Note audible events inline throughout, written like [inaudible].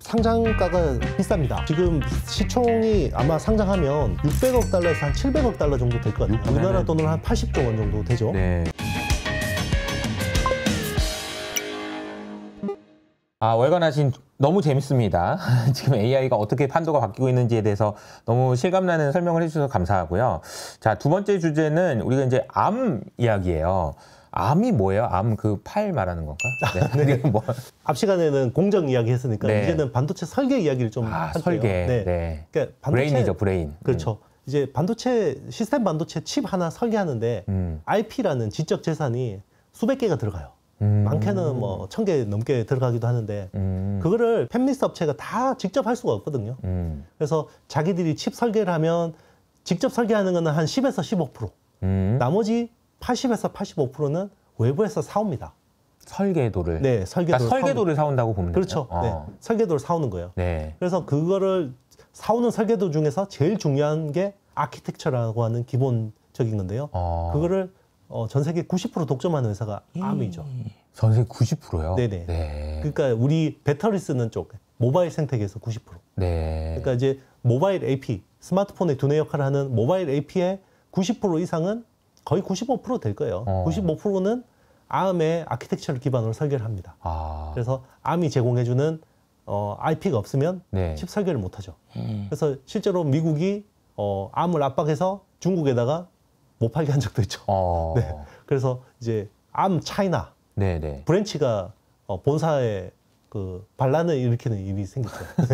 상장가가 비쌉니다. 지금 시총이 아마 상장하면 600억 달러에서 한 700억 달러 정도 될 것 같아요. 우리나라 돈으로 한 80조 원 정도 되죠. 네. 아, 월간 하신 너무 재밌습니다. [laughs] 지금 AI가 어떻게 판도가 바뀌고 있는지에 대해서 너무 실감나는 설명을 해주셔서 감사하고요. 자, 두 번째 주제는 우리가 이제 암 이야기예요. 암이 뭐예요? 암 그 팔 말하는 건가? 네. 아, 네. 뭐. 앞 시간에는 공정 이야기 했으니까 네. 이제는 반도체 설계 이야기를 좀 아, 할게요. 설계. 네. 네. 그러니까 반도체, 브레인이죠, 브레인. 그렇죠. 음. 이제 반도체 시스템 반도체 칩 하나 설계하는데 음. IP라는 지적 재산이 수백 개가 들어가요. 음. 많게는 뭐 천 개 넘게 들어가기도 하는데 음. 그거를 팹리스 업체가 다 직접 할 수가 없거든요. 음. 그래서 자기들이 칩 설계를 하면 직접 설계하는 거는 한 10에서 15%. 음. 나머지 80에서 85%는 외부에서 사옵니다. 설계도를. 네, 설계도 그러니까 설계도를 사온다고 보면 그렇죠. 되나요? 네, 어. 설계도를 사오는 거예요. 네. 그래서 그거를 사오는 설계도 중에서 제일 중요한 게 아키텍처라고 하는 기본적인 건데요. 어. 그거를 어, 전 세계 90% 독점하는 회사가 암이죠. 예. 전 세계 90%요? 네네. 네. 그러니까 우리 배터리 쓰는 쪽 모바일 생태계에서 90%. 네. 그러니까 이제 모바일 AP 스마트폰의 두뇌 역할을 하는 모바일 AP의 90% 이상은 거의 95%될 거예요. 어. 95%는 암의 아키텍처를 기반으로 설계를 합니다. 아. 그래서 암이 제공해주는 어, IP가 없으면 네. 칩 설계를 못하죠. 음. 그래서 실제로 미국이 어, 암을 압박해서 중국에다가 못 팔게 한 적도 있죠. 어. [laughs] 네. 그래서 이제 암 차이나 네, 네. 브랜치가 어, 본사에 그 반란을 일으키는 일이 생겼죠. [laughs]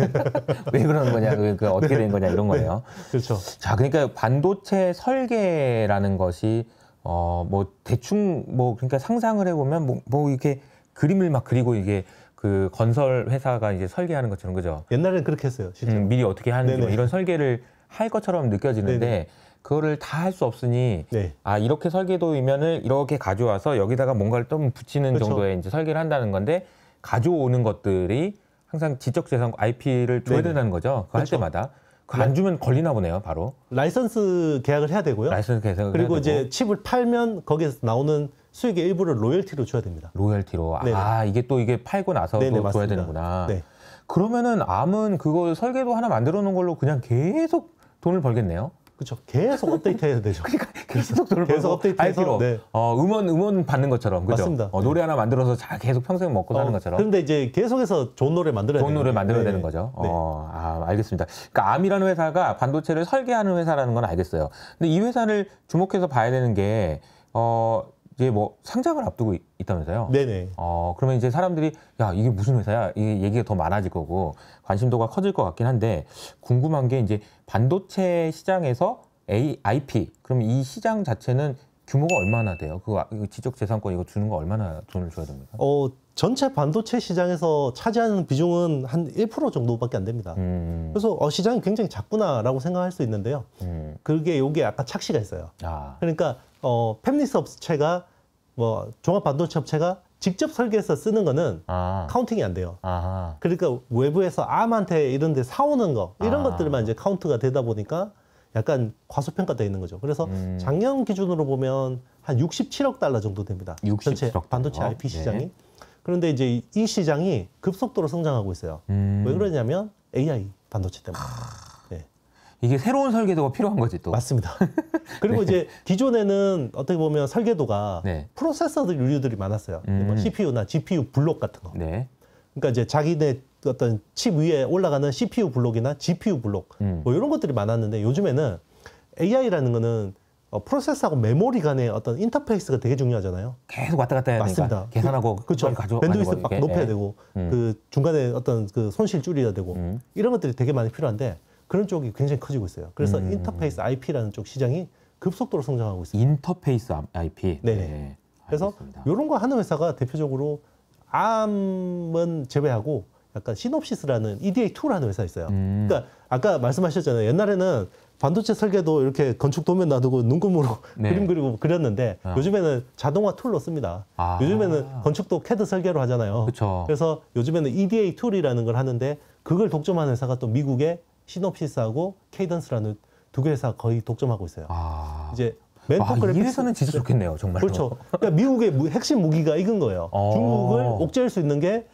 왜그러는 거냐, 그, 그 어떻게 네. 된 거냐 이런 네. 거예요. 네. 그렇죠. 자, 그러니까 반도체 설계라는 것이 어뭐 대충 뭐 그러니까 상상을 해보면 뭐, 뭐 이렇게 그림을 막 그리고 이게 그 건설 회사가 이제 설계하는 것처럼 그죠? 옛날에는 그렇게 했어요. 진짜. 음, 미리 어떻게 하는지 뭐 이런 설계를 할 것처럼 느껴지는데 네네. 그거를 다 할 수 없으니 네. 아 이렇게 설계도이면을 이렇게 가져와서 여기다가 뭔가를 좀 붙이는 그렇죠. 정도의 이제 설계를 한다는 건데 가져오는 것들이 항상 지적재산 IP를 줘야 네네. 된다는 거죠. 그할 그렇죠. 때마다. 그안 네. 주면 걸리나 보네요, 바로. 라이선스 계약을 해야 되고요. 라이선스 계약을 그리고 이제 칩을 팔면 거기에서 나오는 수익의 일부를 로열티로 줘야 됩니다. 로열티로. 아, 네네. 아, 이게 또 이게 팔고 나서 네네, 줘야 되는구나. 네. 그러면은 암은 그거 설계도 하나 만들어 놓은 걸로 그냥 계속 돈을 벌겠네요. 그렇죠. 계속 업데이트해야 되죠. [laughs] 그러니까 계속 돌고 계속 업데이트해서 네. 어, 음원 음원 받는 것처럼 그죠? 맞습니다. 어, 노래 네. 하나 만들어서 자, 계속 평생 먹고 사는 어, 것처럼. 그런데 이제 계속해서 좋은 노래 만들어야 좋은 노래 만들어야 네. 되는 거죠. 네. 어, 아, 알겠습니다. 그러니까 암이라는 회사가 반도체를 설계하는 회사라는 건 알겠어요. 근데 이 회사를 주목해서 봐야 되는 게 어, 이제 뭐 상장을 앞두고 있, 다면서요 네네. 어 그러면 이제 사람들이 야 이게 무슨 회사야? 이 얘기가 더 많아질 거고 관심도가 커질 것 같긴 한데 궁금한 게 이제 반도체 시장에서 A, IP 그럼 이 시장 자체는 규모가 얼마나 돼요? 그, 아, 그 지적재산권 이거 주는 거 얼마나 돈을 줘야 됩니까? 어 전체 반도체 시장에서 차지하는 비중은 한 1% 정도밖에 안 됩니다. 음. 그래서 어, 시장이 굉장히 작구나라고 생각할 수 있는데요. 음. 그게 요게 약간 착시가 있어요. 아. 그러니까 어, 팹리스 업체가 뭐 종합 반도체 업체가 직접 설계해서 쓰는 거는 아. 카운팅이 안 돼요. 아하. 그러니까 외부에서 암한테 이런 데 사오는 거 이런 아. 것들만 이제 카운트가 되다 보니까 약간 과소평가되어 있는 거죠. 그래서 음. 작년 기준으로 보면 한 67억 달러 정도 됩니다. 67억 전체 반도체 IP 시장이. 네. 그런데 이제 이 시장이 급속도로 성장하고 있어요. 음. 왜 그러냐면 AI 반도체 때문에. 네. 이게 새로운 설계도가 필요한 거지 또. 맞습니다. [laughs] 그리고 네. 이제 기존에는 어떻게 보면 설계도가 네. 프로세서들 유류들이 많았어요. 음. 뭐 CPU나 GPU 블록 같은 거. 네. 그러니까 이제 자기네 어떤 칩 위에 올라가는 CPU 블록이나 GPU 블록 음. 뭐 이런 것들이 많았는데 요즘에는 AI라는 거는 어, 프로세스하고 메모리 간의 어떤 인터페이스가 되게 중요하잖아요. 계속 왔다 갔다 해야 되니까 맞니다 그 계산하고 그, 그렇죠. 가져, 밴드위스 막 높여야 예. 되고 음. 그 중간에 어떤 그 손실 줄여야 되고 음. 이런 것들이 되게 많이 필요한데 그런 쪽이 굉장히 커지고 있어요. 그래서 음. 인터페이스 IP라는 쪽 시장이 급속도로 성장하고 있어요 인터페이스 IP. 네네. 예. 그래서 이런 거 하는 회사가 대표적으로 암은 제외하고 약간 시놉시스라는 EDA2라는 회사 있어요. 음. 그러니까 아까 말씀하셨잖아요. 옛날에는 반도체 설계도 이렇게 건축 도면 놔두고 눈금으로 네. [laughs] 그림 그리고 그렸는데 어. 요즘에는 자동화 툴로 씁니다. 아. 요즘에는 건축도 캐드 설계로 하잖아요. 그쵸. 그래서 요즘에는 EDA 툴이라는 걸 하는데 그걸 독점하는 회사가 또 미국의 시놉시스하고 케이던스라는 두개 회사 거의 독점하고 있어요. 아. 이제 멘토그래픽이 아, 회는 진짜 네. 좋겠네요, 정말. 그렇죠. 그러니까 미국의 핵심 무기가 이건 거예요. 어. 중국을 옥죄일 수 있는 게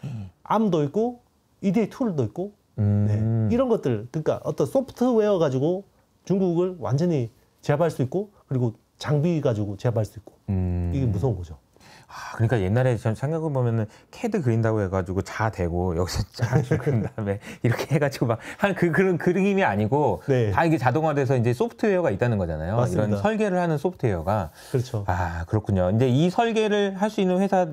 암도 있고 EDA 툴도 있고 음. 네. 이런 것들 그러니까 어떤 소프트웨어 가지고 중국을 완전히 제압할 수 있고 그리고 장비 가지고 제압할 수 있고 음. 이게 무서운 거죠. 아, 그러니까 옛날에 전 생각해 보면은 캐드 그린다고 해가지고 자 되고 여기서 [laughs] 자 그린 다음에 이렇게 해가지고 막 한 그 그런 그림이 아니고 네. 다 이게 자동화돼서 이제 소프트웨어가 있다는 거잖아요. 맞습니다. 이런 설계를 하는 소프트웨어가 그렇죠. 아 그렇군요. 이제 이 설계를 할 수 있는 회사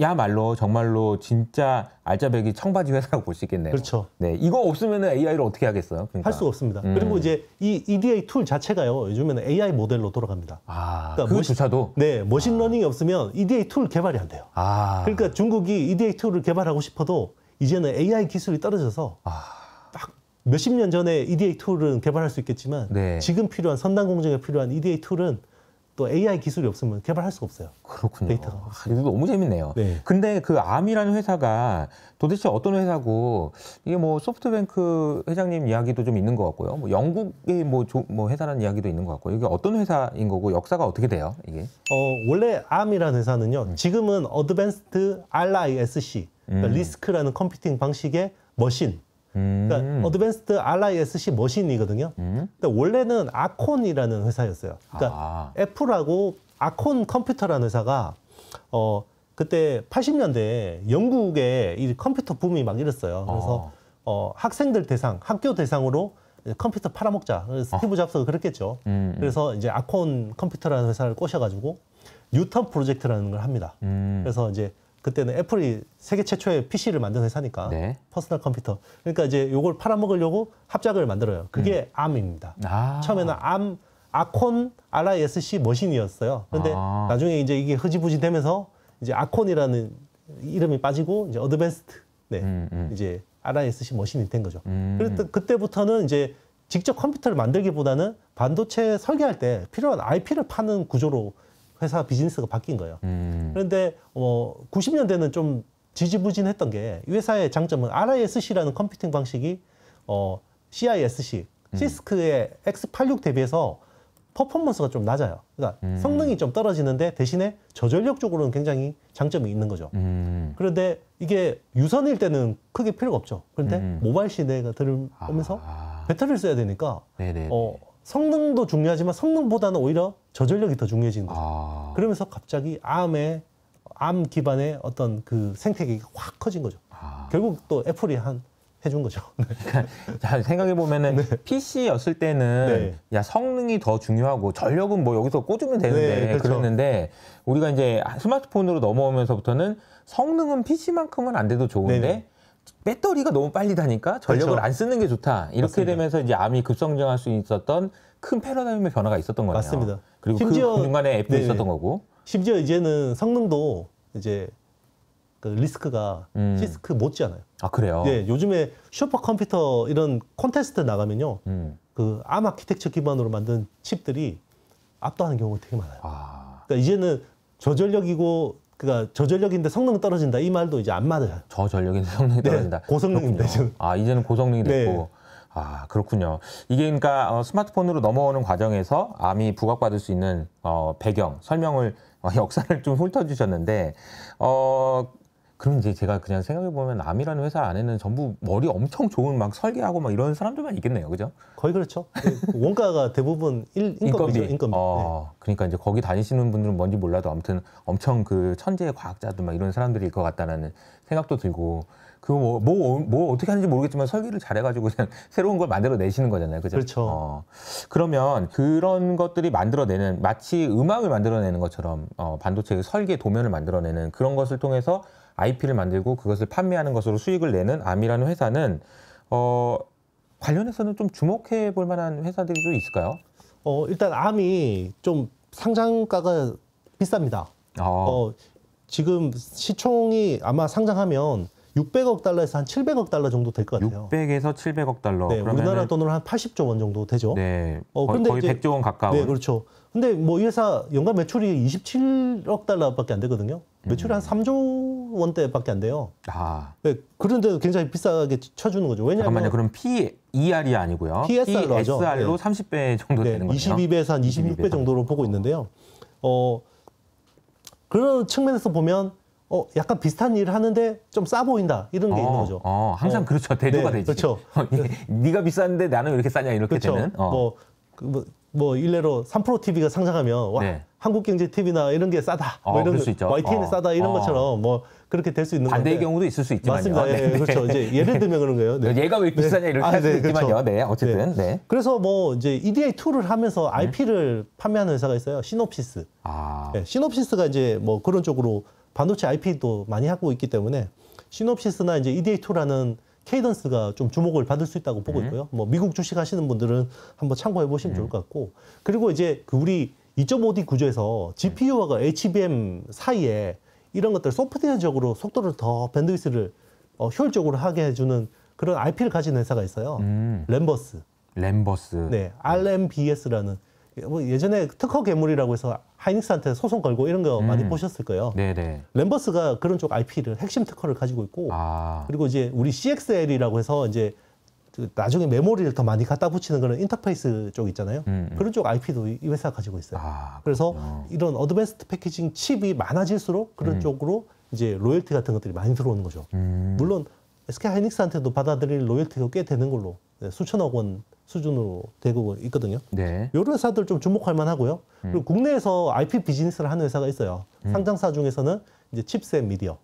야말로 정말로 진짜 알짜배기 청바지 회사라고 볼 수 있겠네요. 그렇죠. 네, 이거 없으면 AI를 어떻게 하겠어요? 그러니까. 할수 없습니다. 음. 그리고 이제 이 EDA 툴 자체가요. 요즘에는 AI 모델로 돌아갑니다. 아, 그러니까 그조차도 네, 머신러닝이 아. 없으면 EDA 툴 개발이 안 돼요. 아. 그러니까 중국이 EDA 툴을 개발하고 싶어도 이제는 AI 기술이 떨어져서 아. 딱 몇십 년 전에 EDA 툴은 개발할 수 있겠지만 네. 지금 필요한 선단 공정에 필요한 EDA 툴은 또 AI 기술이 없으면 개발할 수가 없어요. 그렇군요. 데이터가. 아, 이거 너무 재밌네요. 네. 근데 그 암이라는 회사가 도대체 어떤 회사고 이게 뭐 소프트뱅크 회장님 이야기도 좀 있는 것 같고요. 뭐 영국의 뭐, 조, 뭐 회사라는 이야기도 있는 것 같고 요 이게 어떤 회사인 거고 역사가 어떻게 돼요? 이게? 어, 원래 암이라는 회사는요. 음. 지금은 어드밴스트 RISC 그러니까 음. 리스크라는 컴퓨팅 방식의 머신 그러니까 음. 어드밴스드 RISC 머신이거든요. 음. 그러니까 원래는 아콘이라는 회사였어요. 그러니까 아. 애플하고 아콘 컴퓨터라는 회사가 어 그때 80년대에 영국에 이 컴퓨터 붐이 막 일었어요. 그래서 어, 어 학생들 대상, 학교 대상으로 컴퓨터 팔아먹자. 어. 스티브 잡스가 그랬겠죠. 음, 음, 그래서 이제 아콘 컴퓨터라는 회사를 꼬셔가지고 뉴턴 프로젝트라는 걸 합니다. 음. 그래서 이제 그때는 애플이 세계 최초의 PC를 만든 회사니까 네. 퍼스널 컴퓨터. 그러니까 이제 요걸 팔아먹으려고 합작을 만들어요. 그게 음. ARM입니다. 아. 처음에는 암 아콘 RISC 머신이었어요. 근데 아. 나중에 이제 이게 흐지부지 되면서 이제 아콘이라는 이름이 빠지고 이제 어드밴스트 네 음, 음. 이제 RISC 머신이 된 거죠. 음. 그랬더 그때부터는 이제 직접 컴퓨터를 만들기보다는 반도체 설계할 때 필요한 IP를 파는 구조로 회사 비즈니스가 바뀐 거예요. 음. 그런데 어 90년대는 좀 지지부진했던 게 이 회사의 장점은 RISC라는 컴퓨팅 방식이 어 CISC 음. 시스크의 X86 대비해서 퍼포먼스가 좀 낮아요. 그러니까 음. 성능이 좀 떨어지는데 대신에 저전력 쪽으로는 굉장히 장점이 있는 거죠. 음. 그런데 이게 유선일 때는 크게 필요가 없죠. 그런데 음. 모바일 시대가 들으면서 아. 배터리를 써야 되니까 네, 네, 어, 네. 성능도 중요하지만 성능보다는 오히려 저전력이 더 중요해지는 거죠. 아. 그러면서 갑자기 암에암 기반의 어떤 그 생태계가 확 커진 거죠. 아. 결국 또 애플이 한 해준 거죠. 잘 [laughs] 네. 그러니까 생각해 보면은 네. PC였을 때는 네. 야 성능이 더 중요하고 전력은 뭐 여기서 꽂으면 되는데 네, 그렇죠. 그랬는데 우리가 이제 아, 스마트폰으로 넘어오면서부터는 성능은 PC만큼은 안 돼도 좋은데 네, 네. 배터리가 너무 빨리 다니까 전력을 그렇죠. 안 쓰는 게 좋다. 이렇게 맞습니다. 되면서 이제 암이 급성장할 수 있었던 큰 패러다임의 변화가 있었던 거네요. 맞습니다. 그리고 그 심지어, 그 중간에 앱도 네네. 있었던 거고. 심지어 이제는 성능도 이제 그 리스크가 음. 시스크 못지않아요. 아 그래요? 네, 요즘에 슈퍼 컴퓨터 이런 콘테스트 나가면요, 음. 그암 아키텍처 기반으로 만든 칩들이 압도하는 경우가 되게 많아요. 아. 그러니까 이제는 저전력이고 그러니까 저전력인데 성능 떨어진다 이 말도 이제 안 맞아요. 저전력인데 성능이 네, 떨어진다. 네, 고성능인데 지금. 아 이제는 고성능이 네. 됐고. 네. 아 그렇군요. 이게 그러니까 어, 스마트폰으로 넘어오는 과정에서 암이 부각받을 수 있는 어, 배경 설명을 어, 역사를 좀 훑어주셨는데 어, 그러면 이제 제가 그냥 생각해 보면 암이라는 회사 안에는 전부 머리 엄청 좋은 막 설계하고 막 이런 사람들만 있겠네요, 그죠? 거의 그렇죠. 네, 원가가 대부분 일, [laughs] 인건비죠, 인건비. 어, 네. 그러니까 이제 거기 다니시는 분들은 뭔지 몰라도 아무튼 엄청 그 천재의 과학자들 막 이런 사람들일 것 같다라는 생각도 들고 그뭐뭐 뭐, 뭐, 어떻게 하는지 모르겠지만 설계를 잘해가지고 그냥 [laughs] 새로운 걸 만들어 내시는 거잖아요, 그죠? 그렇죠. 어, 그러면 그런 것들이 만들어내는 마치 음악을 만들어내는 것처럼 어, 반도체의 설계 도면을 만들어내는 그런 것을 통해서 IP를 만들고 그것을 판매하는 것으로 수익을 내는 암이라는 회사는 어, 관련해서는 좀 주목해 볼 만한 회사들이 좀 있을까요? 어, 일단 암이 좀 상장가가 비쌉니다. 아. 어, 지금 시총이 아마 상장하면 600억 달러에서 한 700억 달러 정도 될 것 같아요. 600에서 700억 달러. 네, 우리나라 돈으로 한 80조 원 정도 되죠. 네. 어, 근데 거의 이제, 100조 원 가까운. 네, 그렇죠. 근데 뭐 이 회사 연간 매출이 27억 달러밖에 안 되거든요. 매출이 음. 한 3조 원대밖에 안 돼요. 아. 네, 그런데도 굉장히 비싸게 쳐주는 거죠. 왜냐하면 잠깐만요. 그럼 PER이 아니고요. PSR로 하죠. PSR로 네. 30배 정도 네, 되는 거죠 22배에서 한 26배 22배 정도로 보고 있는데요. 어, 그런 측면에서 보면 어, 약간 비슷한 일을 하는데 좀 싸 보인다 이런 게 어, 있는 거죠. 어, 항상 어, 그렇죠. 대조가 네, 되지. 그렇죠. 어, 네가 비싼데 나는 왜 이렇게 싸냐 이렇게 그렇죠. 되는. 어. 뭐, 그 뭐, 뭐 일례로 3프로 TV가 상장하면 와 네. 한국경제TV나 이런 게 싸다. 뭐 어, 이런 거, YTN이 어. 싸다 이런 것처럼 뭐 그렇게 될 수 있는 반대의 건데. 경우도 있을 수 있지만요. 맞습니다. 네. 예, 네. 그렇죠. 이제 [laughs] 예를 들면 그런 거예요. 네. 얘가 왜 비싸냐 이렇게 할수 아, 네, 그렇죠. 있지만요. 그렇죠. 네, 어쨌든. 네. 그래서 뭐 이제 EDA 툴을 하면서 IP를 네. 판매하는 회사가 있어요. 시놉시스. 아. 시놉시스가 이제 뭐 그런 쪽으로 반도체 IP도 많이 하고 있기 때문에 시놉시스나 이제 EDA 툴하는 케이던스가 좀 주목을 받을 수 있다고 보고 있고요. 뭐 미국 주식 하시는 분들은 한번 참고해 보시면 좋을 것 같고. 그리고 이제 그 우리 2.5D 구조에서 GPU와 HBM 사이에 이런 것들 소프트웨어적으로 속도를 더 밴드위스를 어, 효율적으로 하게 해주는 그런 IP를 가진 회사가 있어요. 음. 램버스. 램버스. 네, RMBS라는 뭐 예전에 특허 괴물이라고 해서 하이닉스한테 소송 걸고 이런 거 음. 많이 보셨을 거예요. 네네. 네. 램버스가 그런 쪽 IP를 핵심 특허를 가지고 있고 아. 그리고 이제 우리 CXL이라고 해서 이제 그 나중에 메모리를 더 많이 갖다 붙이는 그런 인터페이스 쪽 있잖아요. 음, 음. 그런 쪽 IP도 이 회사가 가지고 있어요. 아, 그래서 이런 어드밴스트 패키징 칩이 많아질수록 그런 음. 쪽으로 이제 로열티 같은 것들이 많이 들어오는 거죠. 음. 물론 SK 하이닉스한테도 받아들일 로열티가 꽤 되는 걸로 예, 수천억 원 수준으로 되고 있거든요. 네. 요런 회사들 좀 주목할 만하고요. 음. 그리고 국내에서 IP 비즈니스를 하는 회사가 있어요. 음. 상장사 중에서는 이제 칩셋 미디어,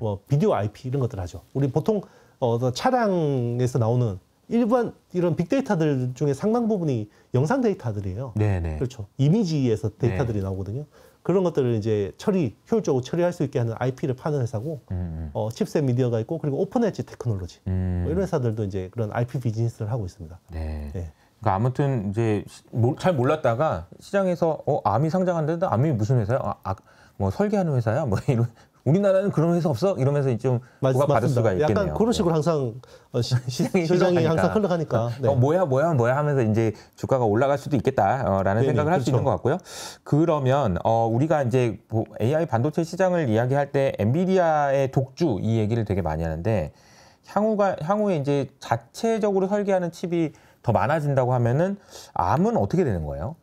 뭐 비디오 IP 이런 것들 하죠. 우리 보통 어, 차량에서 나오는 일반 이런 빅데이터들 중에 상당 부분이 영상 데이터들이에요. 네네. 네. 그렇죠. 이미지에서 데이터들이 네 나오거든요. 그런 것들을 이제 처리 효율적으로 처리할 수 있게 하는 IP를 파는 회사고 음, 음. 어, 칩셋 미디어가 있고 그리고 오픈엣지 테크놀로지 뭐 음. 뭐 이런 회사들도 이제 그런 IP 비즈니스를 하고 있습니다. 네. 네. 그러니까 아무튼 이제 잘 몰랐다가 시장에서 어 암이 상장한다는 암이 무슨 회사야? 아, 아, 뭐 설계하는 회사야? 뭐 이런 우리나라는 그런 회사 없어? 이러면서 좀 부각받을 수가 있겠네요. 약간 그런 뭐. 식으로 항상 어, 시, 시장이, [laughs] 시장이 항상 흘러가니까. 그러니까 네. 어, 뭐야 뭐야 뭐야 하면서 이제 주가가 올라갈 수도 있겠다라는 어, 네네, 생각을 할수 그렇죠. 있는 것 같고요. 그러면 어, 우리가 이제 뭐 AI 반도체 시장을 이야기할 때 엔비디아의 독주 이 얘기를 되게 많이 하는데 향후가 향후에 이제 자체적으로 설계하는 칩이 더 많아진다고 하면은 암은 어떻게 되는 거예요?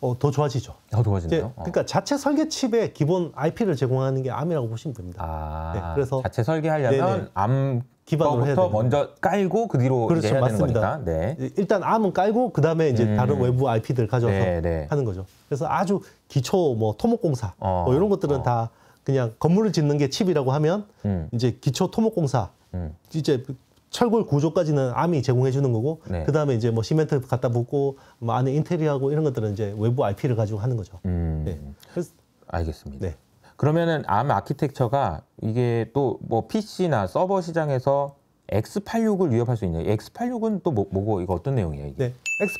어, 더 좋아지죠. 더 좋아지네요. 그러니까 어. 그러니까 자체 설계 칩에 기본 IP를 제공하는 게 암이라고 보시면 됩니다. 아, 네, 그래서 자체 설계하려면 네네. 암 기반으로 해서 먼저 깔고 그 뒤로 그렇죠, 해야 맞습니다. 네. 일단 암은 깔고 그 다음에 이제 음. 다른 외부 IP들 가져와서 네네. 네. 하는 거죠. 그래서 아주 기초 뭐 토목공사 어. 뭐 이런 것들은 어. 다 그냥 건물을 짓는 게 칩이라고 하면 음. 이제 기초 토목공사 음. 이제 철골 구조까지는 암이 제공해 주는 거고 네. 그다음에 이제 뭐 시멘트 갖다 붓고 뭐 안에 인테리어하고 이런 것들은 이제 외부 IP를 가지고 하는 거죠. 음. 네. 그래서, 알겠습니다. 네. 그러면은 암 아키텍처가 이게 또 뭐 PC나 서버 시장에서 X86을 위협할 수 있냐? X86은 또 뭐, 고 이거 어떤 내용이에요? 이게? 네.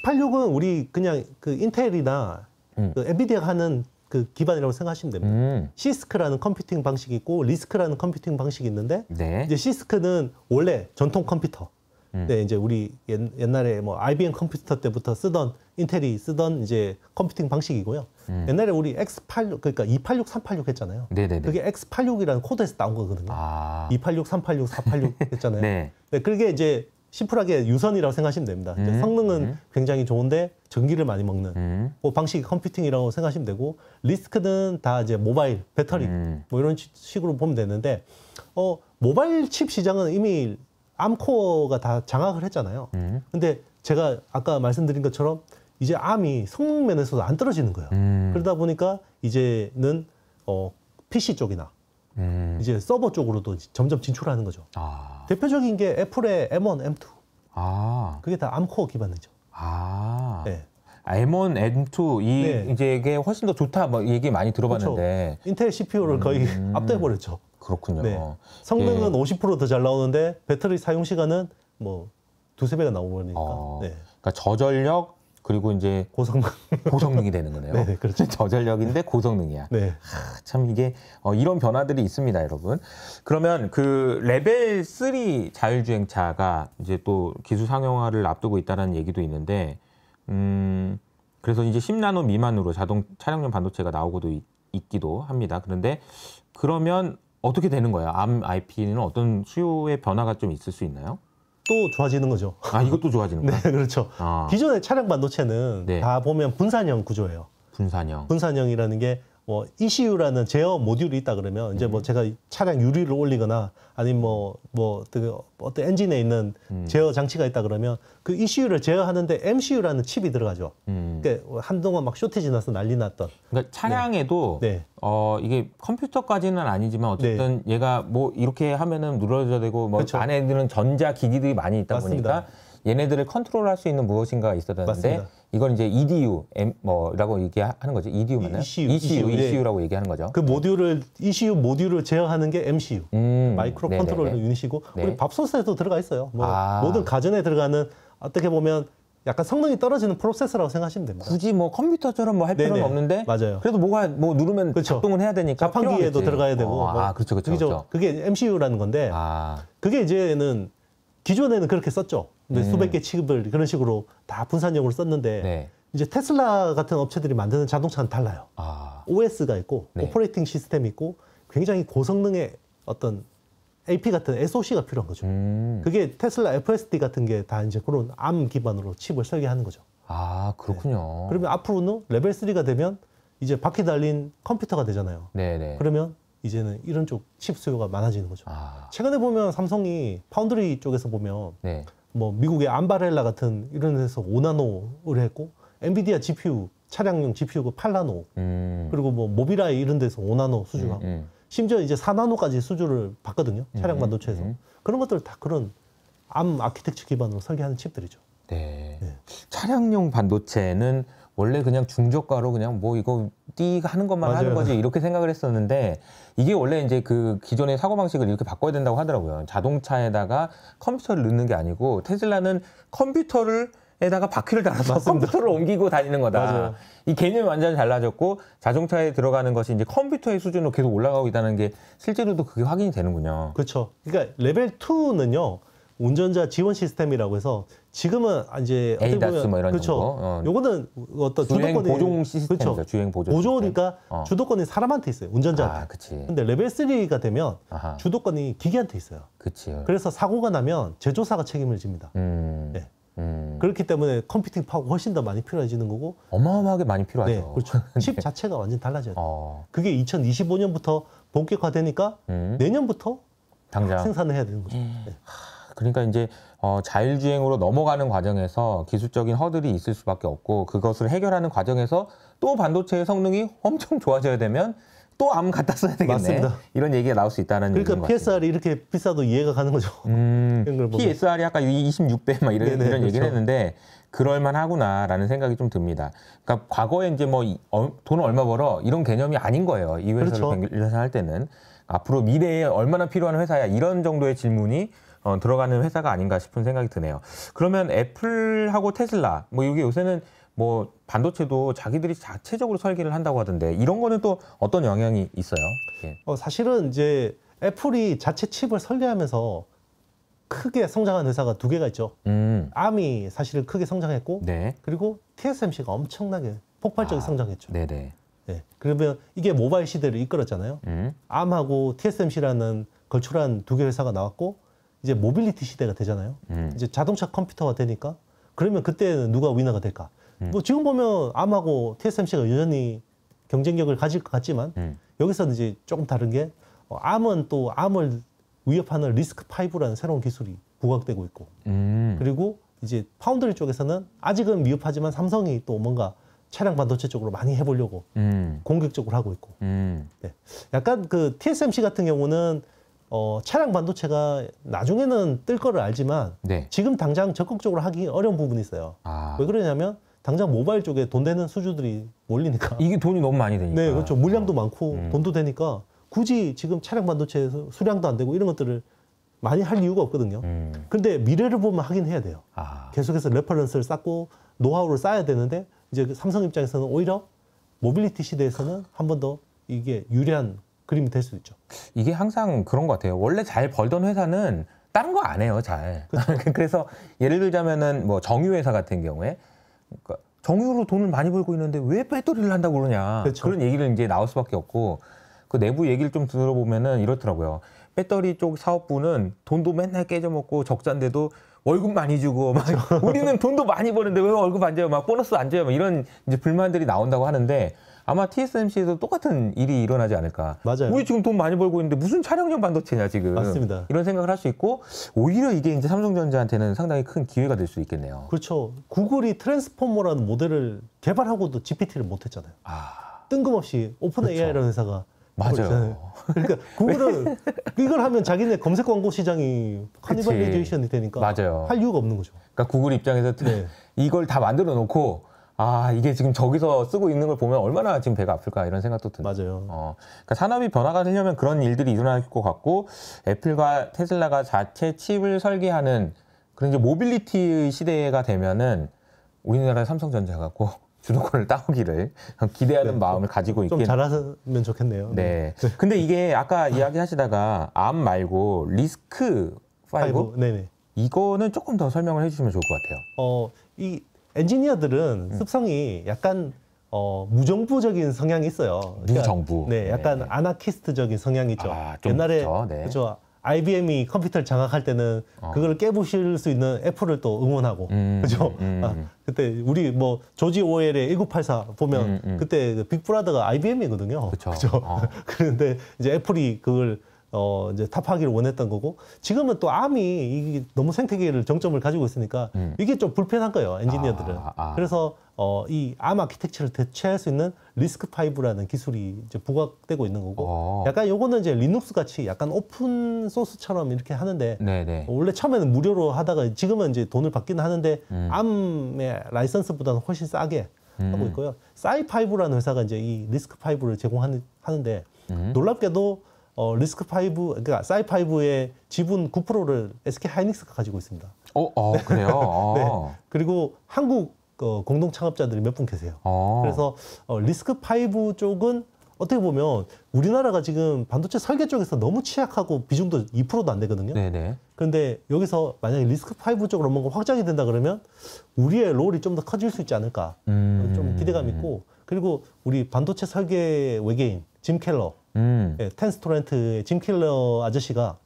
X86은 우리 그냥 그 인텔이나 음. 그 엔비디아가 하는 그 기반이라고 생각하시면 됩니다. 음. 시스크라는 컴퓨팅 방식이 있고 리스크라는 컴퓨팅 방식이 있는데 네. 이제 시스크는 원래 전통 컴퓨터. 음. 네, 이제 우리 옛날에 뭐 IBM 컴퓨터 때부터 쓰던 인텔이 쓰던 이제 컴퓨팅 방식이고요. 음. 옛날에 우리 X86 그러니까 286, 386 했잖아요. 네네네. 그게 X86이라는 코드에서 나온 거거든요. 아. 286, 386, 486 했잖아요. 네. 네, 그게 이제 심플하게 유선이라고 생각하시면 됩니다. 음. 성능은 음. 굉장히 좋은데 전기를 많이 먹는 음. 그 방식이 컴퓨팅이라고 생각하시면 되고 리스크는 다 이제 모바일 배터리 음. 뭐 이런 식으로 보면 되는데 어 모바일 칩 시장은 이미 암코어가 다 장악을 했잖아요. 음. 근데 제가 아까 말씀드린 것처럼 이제 암이 성능 면에서도 안 떨어지는 거예요. 음. 그러다 보니까 이제는 어 PC 쪽이나 음. 이제 서버 쪽으로도 점점 진출하는 거죠. 아. 대표적인 게 애플의 M1, M2. 아. 그게 다 암코어 기반이죠. 아. 네. M1, 아, M2 이 네. 이제 이게 훨씬 더 좋다 막 얘기 많이 들어봤는데 그렇죠. 인텔 CPU를 거의 음. [laughs] 압도해 버렸죠. 그렇군요. 네. 성능은 예. 50%더 잘 나오는데 배터리 사용 시간은 뭐 두 세 배가 나오니까. 어. 네. 그러니까 저전력 그리고 이제 고성능 [laughs] 고성능이 되는 거네요. 네, 네 그렇죠. [laughs] 저전력인데 고성능이야. 네. 하, 참 이게 어, 이런 변화들이 있습니다, 여러분. 그러면 그 레벨 3 자율주행차가 이제 또 기술 상용화를 앞두고 있다는 얘기도 있는데, 음 그래서 이제 10나노 미만으로 자동 차량용 반도체가 나오고도 있, 기도 합니다. 그런데 그러면 어떻게 되는 거예요? 암 IP는 어떤 수요의 변화가 좀 있을 수 있나요? 또 좋아지는 거죠. 아 이것도 좋아지는 거예 [laughs] 네, 그렇죠. 아. 기존의 차량 반도체는 네. 다 보면 분산형 구조예요. 분산형. 분산형이라는 게뭐 ECU라는 제어 모듈이 있다 그러면 이제 뭐 음. 제가 차량 유리를 올리거나 아니면 뭐뭐 뭐, 뭐 어떤 엔진에 있는 음. 제어 장치가 있다 그러면 그 ECU를 제어하는데 MCU라는 칩이 들어가죠. 음. 그러니까 한동안 막 쇼티지 나서 난리 났던. 그러니까 차량에도 네. 어 이게 컴퓨터까지는 아니지만 어쨌든 네. 얘가 뭐 이렇게 하면은 눌러져야 되고 뭐 그렇죠. 안에 있는 전자 기기들이 많이 있다 맞습니다. 보니까 얘네들을 컨트롤할 수 있는 무엇인가 가 있었는데 맞습니 이건 이제 EDU 뭐라고 얘기하는 거죠. EDU 맞나요? ECU, ECU, ECU, e 예. 라고 얘기하는 거죠. 그 모듈을 ECU 모듈을 제어하는 게 MCU 음, 마이크로 컨트롤 유닛이고 네. 우리 밥솥에도 들어가 있어요. 뭐 아. 모든 가전에 들어가는 어떻게 보면 약간 성능이 떨어지는 프로세서라고 생각하시면 됩니다. 굳이 뭐 컴퓨터처럼 뭐 할 필요는 없는데 맞아요. 그래도 뭐가 뭐 누르면 그렇죠. 작동을 해야 되니까 자판기에도 필요하겠지. 들어가야 되고 어, 뭐아 뭐 그렇죠 그렇죠, 게 그렇죠. 그게 MCU라는 건데 아. 그게 이제는 기존에는 그렇게 썼죠. 근데 음. 수백 개 취급을 그런 식으로 다 분산형으로 썼는데 네. 이제 테슬라 같은 업체들이 만드는 자동차는 달라요. 아. OS가 있고 네. 오퍼레이팅 시스템이 있고 굉장히 고성능의 어떤 AP 같은 SOC가 필요한 거죠. 음. 그게 테슬라 FSD 같은 게 다 이제 그런 암 기반으로 칩을 설계하는 거죠. 아 그렇군요. 네. 그러면 앞으로는 레벨 3가 되면 이제 바퀴 달린 컴퓨터가 되잖아요. 네네. 네. 그러면 이제는 이런 쪽 칩 수요가 많아지는 거죠. 아. 최근에 보면 삼성이 파운드리 쪽에서 보면 네. 뭐 미국의 암바렐라 같은 이런 데서 5나노를 했고 엔비디아 GPU 차량용 GPU가 8나노 음. 그리고 뭐모빌아이 이런 데서 5나노 수주하고 음, 음. 심지어 이제 4나노까지 수주를 받거든요. 음, 차량 음, 반도체에서 음. 그런 것들 다 그런 암 아키텍처 기반으로 설계하는 칩들이죠. 네. 네. 차량용 반도체는 원래 그냥 중저가로 그냥 뭐 이거 띠 하는 것만 맞아요. 하는 거지 이렇게 생각을 했었는데 이게 원래 이제 그 기존의 사고 방식을 이렇게 바꿔야 된다고 하더라고요. 자동차에다가 컴퓨터를 넣는 게 아니고 테슬라는 컴퓨터를 에다가 바퀴를 달아서 맞습니다. 컴퓨터를 옮기고 다니는 거다. 맞아요. 이 개념이 완전히 달라졌고 자동차에 들어가는 것이 이제 컴퓨터의 수준으로 계속 올라가고 있다는 게 실제로도 그게 확인이 되는군요. 그렇죠. 그러니까 레벨 2는요. 운전자 지원 시스템이라고 해서 지금은 이제 어떻게 보면 뭐 그렇죠. 어. 요거는 어떤 주도권이 보조 시스템 그렇죠. 주행 보조 보조니까 어. 주도권이 사람한테 있어요. 운전자한테. 아, 그치. 근데 레벨 3가 되면 아하. 주도권이 기계한테 있어요. 그치. 그래서 사고가 나면 제조사가 책임을 집니다. 음. 네. 음. 그렇기 때문에 컴퓨팅 파워가 훨씬 더 많이 필요해지는 거고 어마어마하게 많이 필요하죠. 네, 그렇죠. [laughs] 칩 네. 자체가 완전 달라져요. 어. 그게 2025년부터 본격화되니까 음. 내년부터 당장 생산을 해야 되는 거죠. 예. 네. 그러니까 이제 어, 자율주행으로 넘어가는 과정에서 기술적인 허들이 있을 수밖에 없고 그것을 해결하는 과정에서 또 반도체의 성능이 엄청 좋아져야 되면 또 암 갖다 써야 되겠네. 맞습니다. 이런 얘기가 나올 수 있다는 그러니까 PSR이 이렇게 비싸도 이해가 가는 거죠. 음, [laughs] PSR이 아까 26배 막 이런, 네네, 이런 얘기를 그렇죠. 했는데 그럴만하구나라는 생각이 좀 듭니다. 그러니까 과거에 이제 뭐돈을 어, 얼마 벌어 이런 개념이 아닌 거예요. 이 회사를 그렇죠. 할 때는. 앞으로 미래에 얼마나 필요한 회사야 이런 정도의 질문이 어, 들어가는 회사가 아닌가 싶은 생각이 드네요. 그러면 애플하고 테슬라 뭐 이게 요새는 뭐 반도체도 자기들이 자체적으로 설계를 한다고 하던데 이런 거는 또 어떤 영향이 있어요? 예. 어, 사실은 이제 애플이 자체 칩을 설계하면서 크게 성장한 회사가 두 개가 있죠. 음. 암이 사실 크게 성장했고, 네. 그리고 TSMC가 엄청나게 폭발적인 아, 성장했죠. 네네. 네. 그러면 이게 모바일 시대를 이끌었잖아요. 음. 암하고 TSMC라는 걸출한 두 개 회사가 나왔고, 이제 모빌리티 시대가 되잖아요. 음. 이제 자동차 컴퓨터가 되니까 그러면 그때 는 누가 위너가 될까? 음. 뭐 지금 보면 암하고 TSMC가 여전히 경쟁력을 가질 것 같지만 음. 여기서는 이제 조금 다른 게 어, 암은 또 암을 위협하는 리스크 파이브라는 새로운 기술이 부각되고 있고 음. 그리고 이제 파운드리 쪽에서는 아직은 미흡하지만 삼성이 또 뭔가 차량 반도체 쪽으로 많이 해보려고 음. 공격적으로 하고 있고 음. 네. 약간 그 TSMC 같은 경우는 어, 차량 반도체가 나중에는 뜰 거를 알지만 네. 지금 당장 적극적으로 하기 어려운 부분이 있어요. 아. 왜 그러냐면 당장 모바일 쪽에 돈 되는 수주들이 몰리니까 이게 돈이 너무 많이 되니까 네 그렇죠 물량도 어. 많고 음. 돈도 되니까 굳이 지금 차량 반도체에서 수량도 안 되고 이런 것들을 많이 할 이유가 없거든요. 음. 근데 미래를 보면 하긴 해야 돼요. 아. 계속해서 레퍼런스를 쌓고 노하우를 쌓아야 되는데 이제 그 삼성 입장에서는 오히려 모빌리티 시대에서는 한 번 더 이게 유리한 그림이 될 수도 있죠. 이게 항상 그런 것 같아요. 원래 잘 벌던 회사는 다른 거 안 해요, 잘. [laughs] 그래서 예를 들자면은 뭐 정유 회사 같은 경우에 그러니까 정유로 돈을 많이 벌고 있는데 왜 배터리를 한다고 그러냐. 그쵸. 그런 얘기를 이제 나올 수밖에 없고 그 내부 얘기를 좀 들어보면은 이렇더라고요. 배터리 쪽 사업부는 돈도 맨날 깨져먹고 적자인데도 월급 많이 주고 막 우리는 돈도 많이 버는데 왜 월급 안 줘요? 막 보너스 안 줘요? 막 이런 이제 불만들이 나온다고 하는데 아마 t s m c 에서 똑같은 일이 일어나지 않을까. 맞아요. 우리 지금 돈 많이 벌고 있는데 무슨 촬영용 반도체냐 지금. 맞습니다. 이런 생각을 할 수 있고 오히려 이게 이제 삼성전자한테는 상당히 큰 기회가 될 수 있겠네요. 그렇죠. 구글이 트랜스포머라는 모델을 개발하고도 GPT를 못했잖아요. 아... 뜬금없이 오픈 그렇죠. AI라는 회사가 맞아요. 그러니까 구글은 [laughs] 이걸 하면 자기네 검색 광고 시장이 카니발레이제이션이 되니까 맞아요. 할 이유가 없는 거죠. 그러니까 구글 입장에서 네. 이걸 다 만들어 놓고 아 이게 지금 저기서 쓰고 있는 걸 보면 얼마나 지금 배가 아플까 이런 생각도 드니다 맞아요. 어, 그러니까 산업이 변화가 되려면 그런 일들이 일어날 것 같고 애플과 테슬라가 자체 칩을 설계하는 그런 이제 모빌리티 시대가 되면은 우리나라 삼성전자 갖고 [laughs] 주도권을 따오기를 기대하는 네, 마음을 좀, 가지고 있긴 좀 잘하면 좋겠네요. 네. 네. 근데 이게 아까 이야기하시다가 암 말고 리스크 5? 5 네네. 이거는 조금 더 설명을 해주시면 좋을 것 같아요. 어, 이 엔지니어들은 음. 습성이 약간 어, 무정부적인 성향이 있어요. 그러니까, 무정부. 네, 네 약간 네. 아나키스트적인 성향이죠. 아, 옛날에 그렇죠. 네. 그죠 IBM이 컴퓨터를 장악할 때는 어. 그걸 깨부실 수 있는 애플을 또 응원하고 음, 그죠? 음, 음. 아, 그때 우리 뭐 조지 오웰의 1984 보면 음, 음, 그때 빅브라더가 IBM이거든요. 그렇죠. 죠 어. [laughs] 그런데 이제 애플이 그걸 어 이제 타하기를 원했던 거고 지금은 또 암이 이게 너무 생태계를 정점을 가지고 있으니까 음. 이게 좀 불편한 거예요 엔지니어들은 아, 아. 그래서 어, 이암 아키텍처를 대체할 수 있는 리스크 파이브라는 기술이 이제 부각되고 있는 거고 오. 어. 약간 요거는 이제 리눅스 같이 약간 오픈 소스처럼 이렇게 하는데 네네. 원래 처음에는 무료로 하다가 지금은 이제 돈을 받기는 하는데 음. 암의 라이선스보다는 훨씬 싸게 음. 하고 있고요. 사이파이브라는 회사가 이제 이 리스크 파이브를 제공하는데 음. 놀랍게도 어, 리스크 파이브 그러니까 사이 파이브의 지분 9%를 SK 하이닉스가 가지고 있습니다. 어, 어 네. 그래요. [laughs] 네. 아. 그리고 한국 어, 공동 창업자들이 몇 분 계세요. 어. 그래서 어, 리스크 파이브 쪽은 어떻게 보면 우리나라가 지금 반도체 설계 쪽에서 너무 취약하고 비중도 2%도 안 되거든요. 네네. 그런데 네. 여기서 만약에 리스크 파이브 쪽으로 뭔가 확장이 된다 그러면 우리의 롤이 좀 더 커질 수 있지 않을까 음. 좀 기대감 있고 그리고 우리 반도체 설계 외계인 짐 켈러 음. 예, 텐스 토렌트의 짐 킬러 아저씨가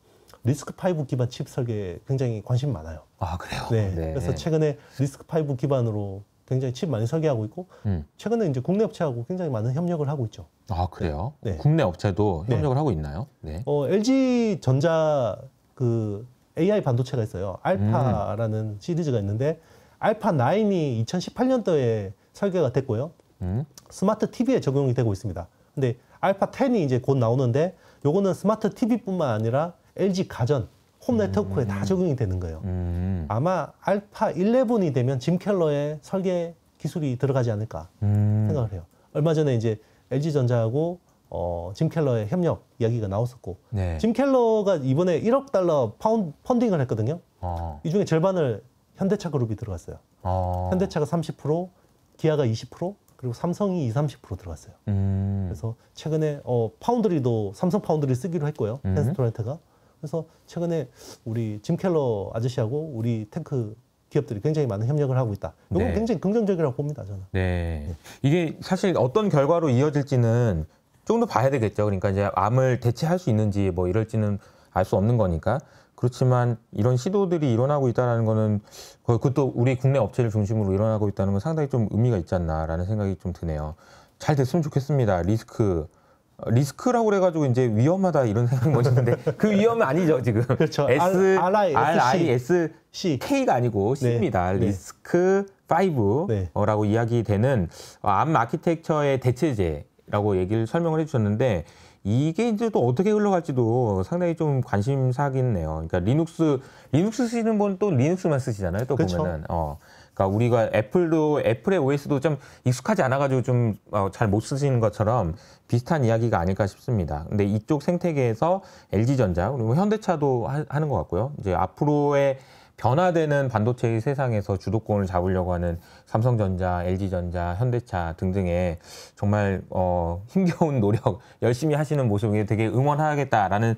리스크 파이브 기반 칩 설계에 굉장히 관심이 많아요. 아, 그래요? 네. 네. 그래서 최근에 리스크 파이브 기반으로 굉장히 칩 많이 설계하고 있고 음. 최근에 이제 국내 업체하고 굉장히 많은 협력을 하고 있죠. 아, 그래요? 네. 네. 국내 업체도 네. 협력을 하고 있나요? 네. 어, LG 전자 그 AI 반도체가 있어요. 알파라는 음. 시리즈가 있는데 알파 9이 2018년도에 설계가 됐고요. 음. 스마트 TV에 적용이 되고 있습니다. 근데 알파 10이 이제 곧 나오는데 요거는 스마트 TV뿐만 아니라 LG 가전 홈 네트워크에 음. 다 적용이 되는 거예요. 음. 아마 알파 11이 되면 짐 켈러의 설계 기술이 들어가지 않을까 음. 생각을 해요. 얼마 전에 이제 LG 전자하고 어, 짐 켈러의 협력 이야기가 나왔었고 네. 짐 켈러가 이번에 1억 달러 파운 펀딩을 했거든요. 어. 이 중에 절반을 현대차 그룹이 들어갔어요. 어. 현대차가 30%, 기아가 20%, 그리고 삼성이 2, 30% 들어갔어요. 음. 그래서 최근에 어, 파운드리도 삼성 파운드리 쓰기로 했고요. 음. 텐스토렌트가. 그래서 최근에 우리 짐 켈러 아저씨하고 우리 탱크 기업들이 굉장히 많은 협력을 하고 있다. 이건 네. 굉장히 긍정적이라고 봅니다, 저는. 네. 네. 이게 사실 어떤 결과로 이어질지는 조금 더 봐야 되겠죠. 그러니까 이제 암을 대체할 수 있는지 뭐 이럴지는 알 수 없는 거니까. 그렇지만 이런 시도들이 일어나고 있다라는 거는 그, 그것도 우리 국내 업체를 중심으로 일어나고 있다는 건 상당히 좀 의미가 있지 않나라는 생각이 좀 드네요. 잘 됐으면 좋겠습니다. 리스크 어, 리스크라고 그래가지고 이제 위험하다 이런 생각이 먼저 드는데 [laughs] 그 위험은 아니죠 지금 그렇죠. S R I S C K가 아니고 네. C입니다. 네. 리스크 5라고 네. 이야기되는 암 아키텍처의 대체제라고 얘기를 설명을 해주셨는데 이게 이제 또 어떻게 흘러갈지도 상당히 좀 관심사긴 해요. 그러니까 리눅스 리눅스 쓰시는 분또 리눅스만 쓰시잖아요. 또 그쵸. 보면은 어. 그러니까 우리가 애플도 애플의 OS도 좀 익숙하지 않아가지고 좀 잘못 어, 쓰시는 것처럼 비슷한 이야기가 아닐까 싶습니다. 근데 이쪽 생태계에서 LG 전자 그리고 현대차도 하, 는것 같고요. 이제 앞으로의 변화되는 반도체의 세상에서 주도권을 잡으려고 하는 삼성전자, LG전자, 현대차 등등의 정말 어, 힘겨운 노력 [laughs] 열심히 하시는 모습에 되게 응원하겠다라는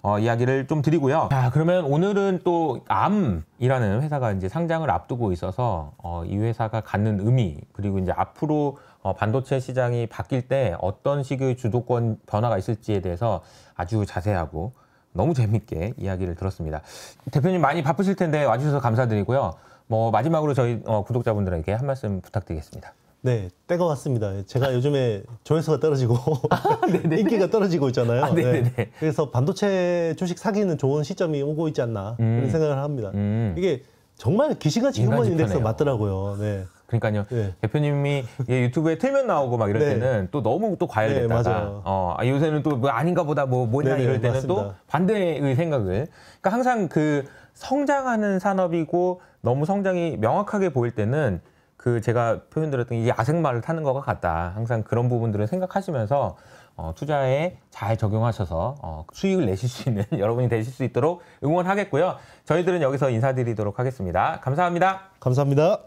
어, 이야기를 좀 드리고요. 자, 그러면 오늘은 또 암이라는 회사가 이제 상장을 앞두고 있어서 어, 이 회사가 갖는 의미 그리고 이제 앞으로 어, 반도체 시장이 바뀔 때 어떤 식의 주도권 변화가 있을지에 대해서 아주 자세하고 너무 재밌게 이야기를 들었습니다. 대표님 많이 바쁘실 텐데 와주셔서 감사드리고요. 뭐 마지막으로 저희 어, 구독자분들에게 한 말씀 부탁드리겠습니다. 네, 때가 왔습니다. 제가 요즘에 조회수가 떨어지고 [laughs] 아, 네, 네. 인기가 떨어지고 있잖아요. 아, 네, 네. 그래서 반도체 주식 사기는 좋은 시점이 오고 있지 않나 음. 그런 생각을 합니다. 음. 이게 정말 기시같이 휴먼 인덱스 맞더라고요. 네. 그러니까요. 네. 대표님이 예, 유튜브에 틀면 나오고 막 이럴 네. 때는 또 너무 또 과열됐다가 네, 어, 아, 요새는 또 뭐 아닌가 보다 뭐 뭐냐 네네, 이럴 때는 맞습니다. 또 반대의 생각을. 그러니까 항상 그 성장하는 산업이고 너무 성장이 명확하게 보일 때는 그 제가 표현드렸던 이게 야생마를 타는 것과 같다. 항상 그런 부분들을 생각하시면서 어, 투자에 잘 적용하셔서 어, 수익을 내실 수 있는 [laughs] 여러분이 되실 수 있도록 응원하겠고요. 저희들은 여기서 인사드리도록 하겠습니다. 감사합니다. 감사합니다.